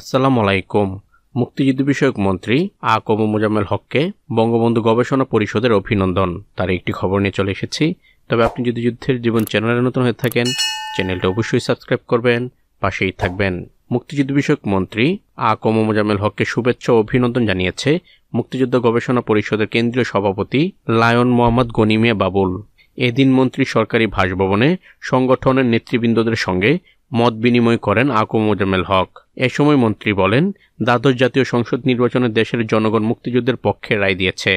আসসালামু আলাইকুম মুক্তিযুদ্ধ বিষয়ক মন্ত্রী আ কম মোজাম্মেল হককে বঙ্গবন্ধু গবেষণা পরিষদের অভিনন্দন তার একটি খবর নিয়ে চলে এসেছি তবে আপনি যদি যুদ্ধের জীবন চ্যানেলে নতুন হয়ে থাকেন চ্যানেলটা অবশ্যই সাবস্ক্রাইব করবেন পাশেই থাকবেন মুক্তিযুদ্ধ বিষয়ক মন্ত্রী আ কম মোজাম্মেল হককে শুভেচ্ছা ও অভিনন্দন জানিয়েছে মুক্তিযুদ্ধ গবেষণা পরিষদের কেন্দ্রীয় সভাপতি লায়ন মোহাম্মদ গনিমিয়া বাবুল এদিন মন্ত্রী সরকারি ভাসভবনে সংগঠনের নেতৃবৃন্দদের সঙ্গে মত বিনিময় করেন আকু মোজামেল হক এ সময় মন্ত্রী বলেন দ্বাদশ জাতীয় সংসদ নির্বাচনে দেশের জনগণ মুক্তিযুদ্ধের পক্ষে রায় দিয়েছে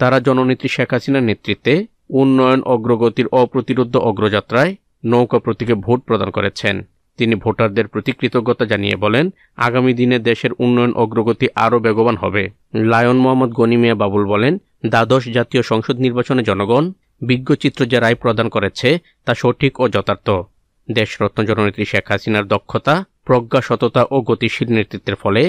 তারা জননেত্রী শেখ হাসিনার নেতৃত্বে উন্নয়ন অগ্রগতির অপ্রতিরোধ অগ্রযাত্রায় নৌকা প্রতীকে ভোট প্রদান করেছেন তিনি ভোটারদের প্রতি কৃতজ্ঞতা জানিয়ে বলেন আগামী দিনে দেশের উন্নয়ন অগ্রগতি আরও বেগবান হবে লায়ন মোহাম্মদ গনিমিয়া বাবুল বলেন দ্বাদশ জাতীয় সংসদ নির্বাচনে জনগণ বিজ্ঞচিত্র যে রায় প্রদান করেছে তা সঠিক ও যথার্থ দেশরত্ন জননেত্রী শেখ হাসিনার দক্ষতা প্রজ্ঞা সততা ও গতিশীল নেতৃত্বের ফলে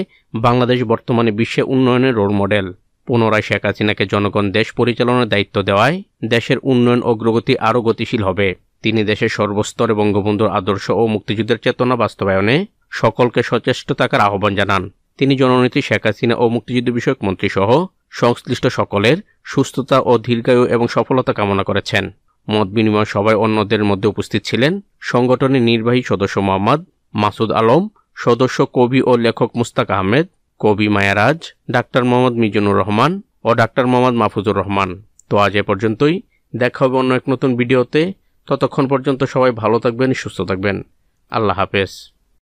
বাংলাদেশ বর্তমানে বিশ্বে উন্নয়নের রোল মডেল পুনরায় শেখ হাসিনাকে জনগণ দেশ পরিচালনার দায়িত্ব দেওয়ায় দেশের উন্নয়ন অগ্রগতি আরও গতিশীল হবে তিনি দেশের সর্বস্তরে বঙ্গবন্ধুর আদর্শ ও মুক্তিযুদ্ধের চেতনা বাস্তবায়নে সকলকে সচেষ্ট থাকার আহ্বান জানান তিনি জননেত্রী শেখ হাসিনা ও মুক্তিযুদ্ধ বিষয়ক মন্ত্রীসহ সংশ্লিষ্ট সকলের সুস্থতা ও দীর্ঘায়ু এবং সফলতা কামনা করেছেন মত বিনিময় সভায় অন্যদের মধ্যে উপস্থিত ছিলেন সংগঠনের নির্বাহী সদস্য মোহাম্মদ মাসুদ আলম সদস্য কবি ও লেখক মুস্তাক আহমেদ কবি মায়ারাজ ডাক্তার মোহাম্মদ মিজানুর রহমান ও ডাক্তার মোহাম্মদ মাহফুজুর রহমান তো আজ এ পর্যন্তই দেখা হবে অন্য এক নতুন ভিডিওতে ততক্ষণ পর্যন্ত সবাই ভালো থাকবেন সুস্থ থাকবেন আল্লাহ হাফেজ